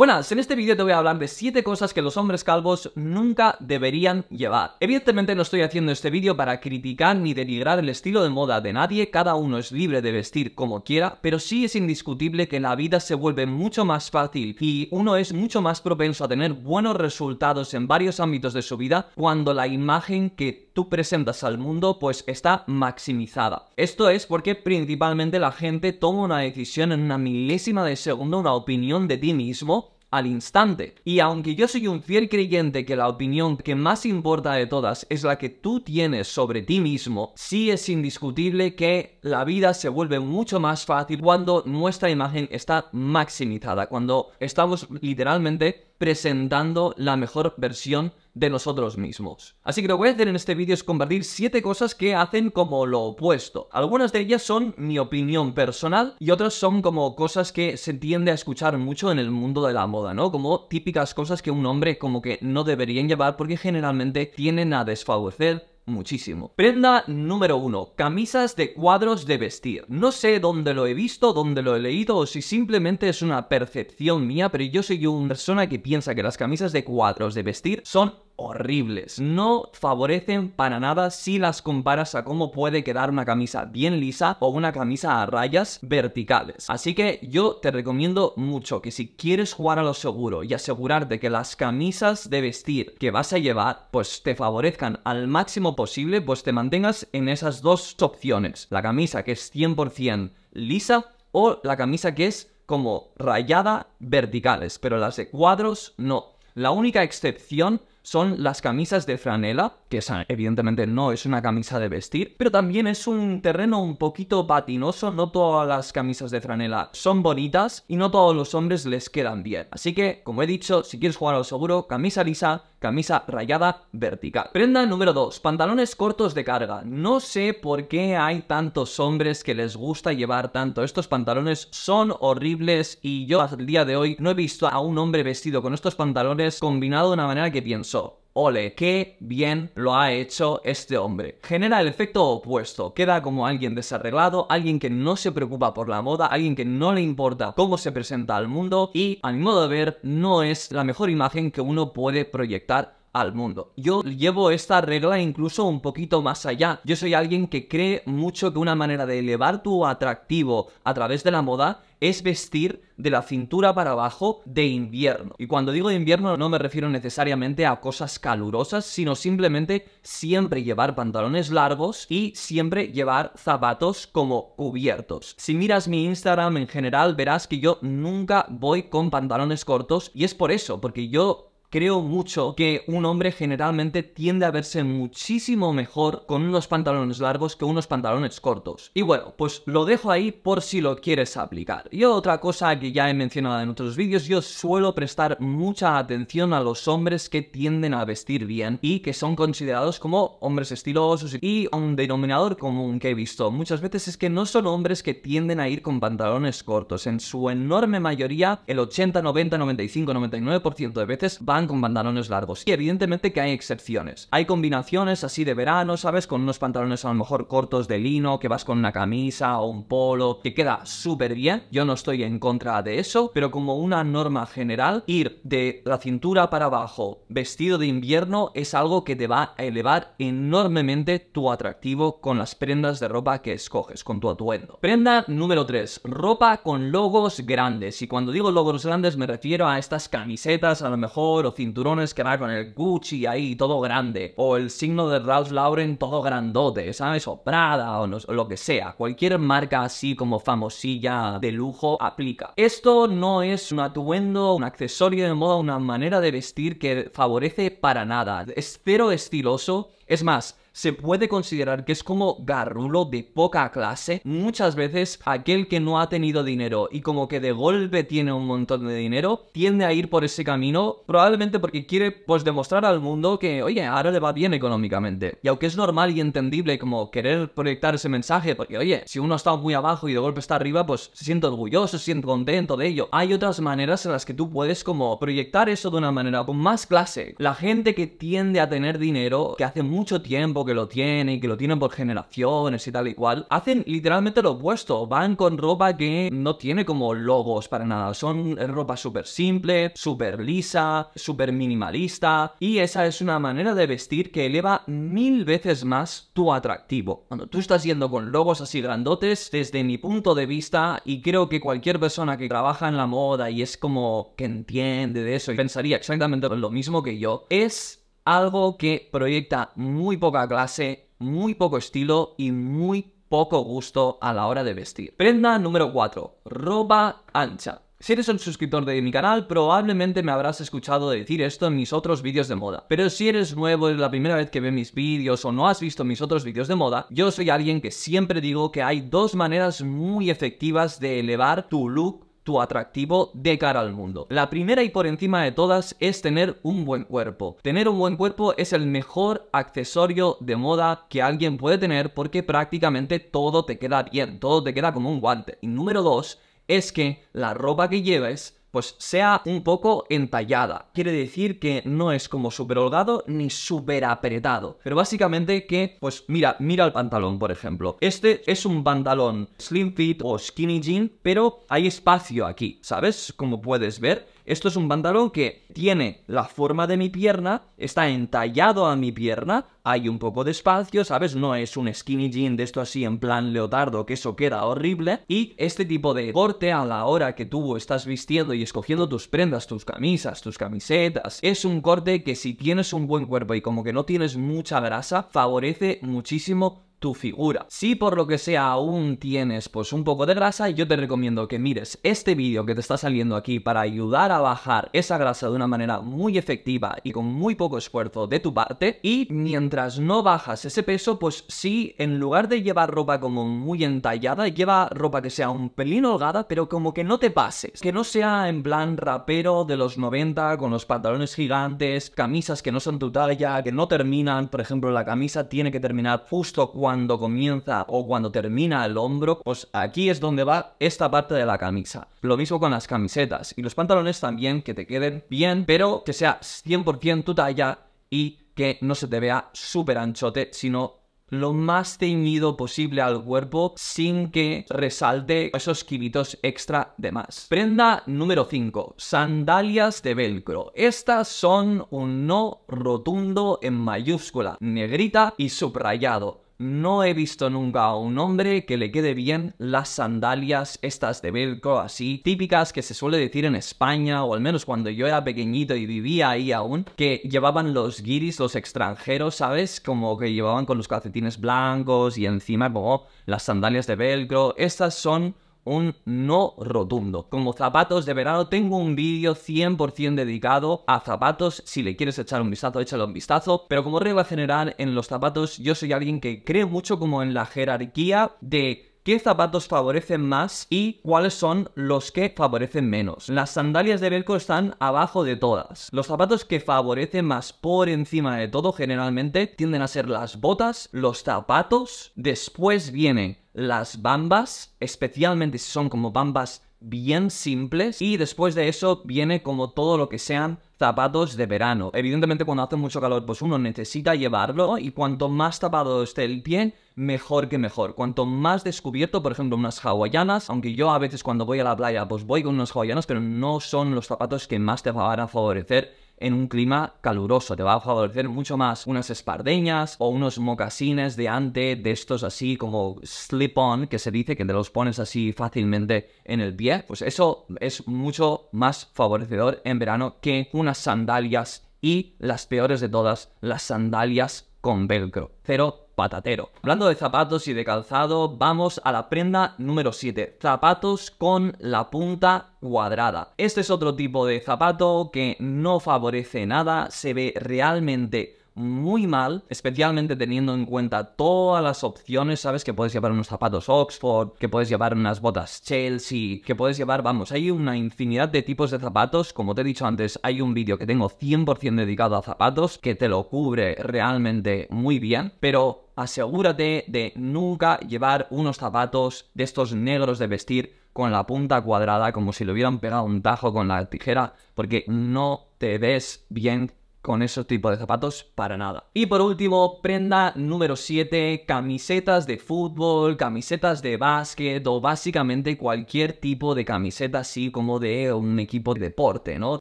Buenas, en este vídeo te voy a hablar de 7 cosas que los hombres calvos nunca deberían llevar. Evidentemente no estoy haciendo este vídeo para criticar ni denigrar el estilo de moda de nadie, cada uno es libre de vestir como quiera, pero sí es indiscutible que la vida se vuelve mucho más fácil y uno es mucho más propenso a tener buenos resultados en varios ámbitos de su vida cuando la imagen que tú presentas al mundo pues está maximizada. Esto es porque principalmente la gente toma una decisión en una milésima de segundo, una opinión de ti mismo, al instante. Y aunque yo soy un fiel creyente que la opinión que más importa de todas es la que tú tienes sobre ti mismo, sí es indiscutible que la vida se vuelve mucho más fácil cuando nuestra imagen está maximizada, cuando estamos literalmente presentando la mejor versión de nosotros mismos. Así que lo que voy a hacer en este vídeo es compartir 7 cosas que hacen como lo opuesto. Algunas de ellas son mi opinión personal y otras son como cosas que se tiende a escuchar mucho en el mundo de la moda, ¿no? Como típicas cosas que un hombre como que no deberían llevar porque generalmente tienen a desfavorecer muchísimo. Prenda número 1. Camisas de cuadros de vestir. No sé dónde lo he visto, dónde lo he leído o si simplemente es una percepción mía, pero yo soy una persona que piensa que las camisas de cuadros de vestir son horribles. No favorecen para nada si las comparas a cómo puede quedar una camisa bien lisa o una camisa a rayas verticales. Así que yo te recomiendo mucho que si quieres jugar a lo seguro y asegurarte que las camisas de vestir que vas a llevar pues te favorezcan al máximo posible, pues te mantengas en esas dos opciones. La camisa que es 100% lisa o la camisa que es como rayada verticales, pero las de cuadros no. La única excepción son las camisas de franela, que evidentemente no es una camisa de vestir, pero también es un terreno un poquito patinoso, no todas las camisas de franela son bonitas y no todos los hombres les quedan bien. Así que, como he dicho, si quieres jugar a seguro, camisa lisa, camisa rayada vertical. Prenda número 2, pantalones cortos de carga. No sé por qué hay tantos hombres que les gusta llevar tanto. Estos pantalones son horribles y yo hasta al día de hoy no he visto a un hombre vestido con estos pantalones combinado de una manera que pienso Ole, qué bien lo ha hecho este hombre. Genera el efecto opuesto. Queda como alguien desarreglado, alguien que no se preocupa por la moda, alguien que no le importa cómo se presenta al mundo y, a mi modo de ver, no es la mejor imagen que uno puede proyectar al mundo. Yo llevo esta regla incluso un poquito más allá. Yo soy alguien que cree mucho que una manera de elevar tu atractivo a través de la moda es vestir de la cintura para abajo de invierno. Y cuando digo de invierno no me refiero necesariamente a cosas calurosas, sino simplemente siempre llevar pantalones largos y siempre llevar zapatos como cubiertos. Si miras mi Instagram en general verás que yo nunca voy con pantalones cortos y es por eso, porque yo Creo mucho que un hombre generalmente tiende a verse muchísimo mejor con unos pantalones largos que unos pantalones cortos. Y bueno, pues lo dejo ahí por si lo quieres aplicar. Y otra cosa que ya he mencionado en otros vídeos, yo suelo prestar mucha atención a los hombres que tienden a vestir bien y que son considerados como hombres estilosos y un denominador común que he visto muchas veces es que no son hombres que tienden a ir con pantalones cortos. En su enorme mayoría, el 80, 90, 95, 99% de veces van con pantalones largos. Y evidentemente que hay excepciones. Hay combinaciones así de verano, ¿sabes? Con unos pantalones a lo mejor cortos de lino, que vas con una camisa o un polo, que queda súper bien. Yo no estoy en contra de eso, pero como una norma general, ir de la cintura para abajo vestido de invierno es algo que te va a elevar enormemente tu atractivo con las prendas de ropa que escoges, con tu atuendo. Prenda número 3, ropa con logos grandes. Y cuando digo logos grandes me refiero a estas camisetas a lo mejor cinturones que van con el Gucci ahí todo grande, o el signo de Ralph Lauren todo grandote, ¿sabes? O Prada o, o lo que sea. Cualquier marca así como famosilla de lujo aplica. Esto no es un atuendo, un accesorio de moda, una manera de vestir que favorece para nada. Es cero estiloso. Es más, se puede considerar que es como garrulo de poca clase, muchas veces aquel que no ha tenido dinero y como que de golpe tiene un montón de dinero, tiende a ir por ese camino, probablemente porque quiere pues demostrar al mundo que, oye, ahora le va bien económicamente. Y aunque es normal y entendible como querer proyectar ese mensaje, porque, oye, si uno está muy abajo y de golpe está arriba, pues se siente orgulloso, se contento de ello. Hay otras maneras en las que tú puedes como proyectar eso de una manera con más clase. La gente que tiende a tener dinero, que hace mucho tiempo, que lo tienen y que lo tienen por generaciones y tal y cual, hacen literalmente lo opuesto. Van con ropa que no tiene como logos para nada. Son ropa súper simple, súper lisa, súper minimalista. Y esa es una manera de vestir que eleva mil veces más tu atractivo. Cuando tú estás yendo con logos así grandotes, desde mi punto de vista, y creo que cualquier persona que trabaja en la moda y es como que entiende de eso y pensaría exactamente lo mismo que yo, es algo que proyecta muy poca clase, muy poco estilo y muy poco gusto a la hora de vestir. Prenda número 4. Ropa ancha. Si eres un suscriptor de mi canal, probablemente me habrás escuchado decir esto en mis otros vídeos de moda. Pero si eres nuevo, es la primera vez que ves mis vídeos o no has visto mis otros vídeos de moda, yo soy alguien que siempre digo que hay dos maneras muy efectivas de elevar tu look atractivo de cara al mundo. La primera y por encima de todas es tener un buen cuerpo. Tener un buen cuerpo es el mejor accesorio de moda que alguien puede tener porque prácticamente todo te queda bien, todo te queda como un guante. Y número dos es que la ropa que lleves pues sea un poco entallada. Quiere decir que no es como súper holgado ni súper apretado. Pero básicamente que, pues mira, mira el pantalón, por ejemplo. Este es un pantalón slim fit o skinny jean, pero hay espacio aquí, ¿sabes? Como puedes ver. Esto es un pantalón que tiene la forma de mi pierna, está entallado a mi pierna, hay un poco de espacio, ¿sabes? No es un skinny jean de esto así en plan leotardo, que eso queda horrible. Y este tipo de corte a la hora que tú estás vistiendo y escogiendo tus prendas, tus camisas, tus camisetas, es un corte que si tienes un buen cuerpo y como que no tienes mucha grasa, favorece muchísimo tu figura. Si por lo que sea aún tienes pues un poco de grasa, yo te recomiendo que mires este vídeo que te está saliendo aquí para ayudar a bajar esa grasa de una manera muy efectiva y con muy poco esfuerzo de tu parte y mientras no bajas ese peso, pues sí, en lugar de llevar ropa como muy entallada, lleva ropa que sea un pelín holgada, pero como que no te pases, que no sea en plan rapero de los 90 con los pantalones gigantes, camisas que no son tu talla, que no terminan, por ejemplo, la camisa tiene que terminar justo cuando cuando comienza o cuando termina el hombro, pues aquí es donde va esta parte de la camisa. Lo mismo con las camisetas y los pantalones también, que te queden bien, pero que sea 100% tu talla y que no se te vea súper anchote, sino lo más teñido posible al cuerpo sin que resalte esos kilitos extra de más. Prenda número 5, sandalias de velcro. Estas son un no rotundo en mayúscula, negrita y subrayado. No he visto nunca a un hombre que le quede bien las sandalias estas de velcro así, típicas que se suele decir en España, o al menos cuando yo era pequeñito y vivía ahí aún, que llevaban los guiris, los extranjeros, ¿sabes? Como que llevaban con los calcetines blancos y encima como las sandalias de velcro. Estas son un no rotundo. Como zapatos de verano tengo un vídeo 100% dedicado a zapatos. Si le quieres echar un vistazo, échale un vistazo. Pero como regla general, en los zapatos yo soy alguien que cree mucho como en la jerarquía de qué zapatos favorecen más y cuáles son los que favorecen menos. Las sandalias de Belco están abajo de todas. Los zapatos que favorecen más por encima de todo generalmente tienden a ser las botas, los zapatos, después viene las bambas, especialmente si son como bambas bien simples y después de eso viene como todo lo que sean zapatos de verano. Evidentemente cuando hace mucho calor pues uno necesita llevarlo y cuanto más tapado esté el pie mejor que mejor. Cuanto más descubierto, por ejemplo, unas hawaianas, aunque yo a veces cuando voy a la playa pues voy con unas hawaianas pero no son los zapatos que más te van a favorecer en un clima caluroso. Te va a favorecer mucho más unas espardeñas o unos mocasines de ante, de estos así como slip-on, que se dice que te los pones así fácilmente en el pie. Pues eso es mucho más favorecedor en verano que unas sandalias y las peores de todas, las sandalias con velcro. Cero patatero. Hablando de zapatos y de calzado, vamos a la prenda número 7. Zapatos con la punta cuadrada. Este es otro tipo de zapato que no favorece nada, se ve realmente muy mal, especialmente teniendo en cuenta todas las opciones, ¿sabes? Que puedes llevar unos zapatos Oxford, que puedes llevar unas botas Chelsea, que puedes llevar, vamos, hay una infinidad de tipos de zapatos. Como te he dicho antes, hay un vídeo que tengo 100% dedicado a zapatos que te lo cubre realmente muy bien, pero asegúrate de nunca llevar unos zapatos de estos negros de vestir con la punta cuadrada como si le hubieran pegado un tajo con la tijera porque no te ves bien con esos tipos de zapatos para nada. Y por último, prenda número 7, camisetas de fútbol, camisetas de básquet o básicamente cualquier tipo de camiseta así como de un equipo de deporte, ¿no?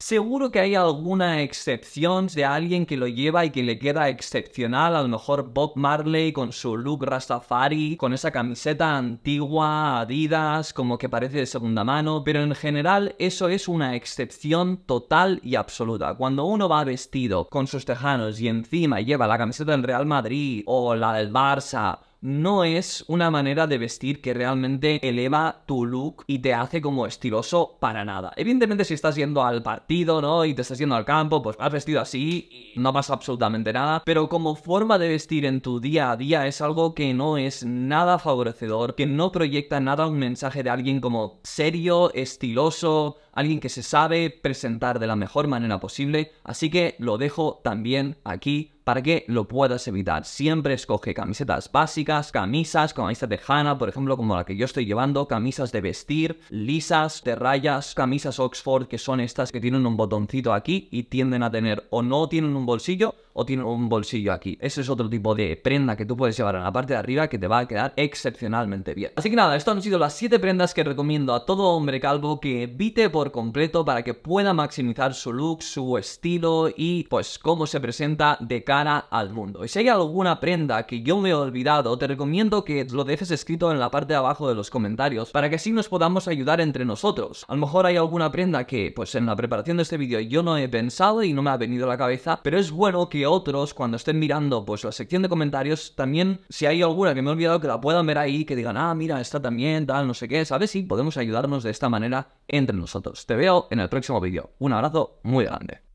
Seguro que hay alguna excepción de alguien que lo lleva y que le queda excepcional, a lo mejor Bob Marley con su look Rastafari, con esa camiseta antigua, Adidas, como que parece de segunda mano, pero en general eso es una excepción total y absoluta. Cuando uno va vestido con sus tejanos y encima lleva la camiseta del Real Madrid o la del Barça no es una manera de vestir que realmente eleva tu look y te hace como estiloso para nada. Evidentemente si estás yendo al partido, ¿no? Y te estás yendo al campo, pues vas vestido así y no pasa absolutamente nada. Pero como forma de vestir en tu día a día es algo que no es nada favorecedor, que no proyecta nada un mensaje de alguien como serio, estiloso, alguien que se sabe presentar de la mejor manera posible, así que lo dejo también aquí para que lo puedas evitar. Siempre escoge camisetas básicas, camisas, camisas de Hanna, por ejemplo, como la que yo estoy llevando, camisas de vestir, lisas, de rayas, camisas Oxford, que son estas que tienen un botoncito aquí y tienden a tener o no tienen un bolsillo o tiene un bolsillo aquí. Ese es otro tipo de prenda que tú puedes llevar en la parte de arriba que te va a quedar excepcionalmente bien. Así que nada, esto han sido las 7 prendas que recomiendo a todo hombre calvo que evite por completo para que pueda maximizar su look, su estilo y pues cómo se presenta de cara al mundo. Y si hay alguna prenda que yo me he olvidado, te recomiendo que lo dejes escrito en la parte de abajo de los comentarios para que así nos podamos ayudar entre nosotros. A lo mejor hay alguna prenda que pues en la preparación de este vídeo yo no he pensado y no me ha venido a la cabeza, pero es bueno que otros, cuando estén mirando pues la sección de comentarios, también si hay alguna que me he olvidado que la puedan ver ahí, que digan, ah, mira, está también, tal, no sé qué, ver si podemos ayudarnos de esta manera entre nosotros. Te veo en el próximo vídeo. Un abrazo muy grande.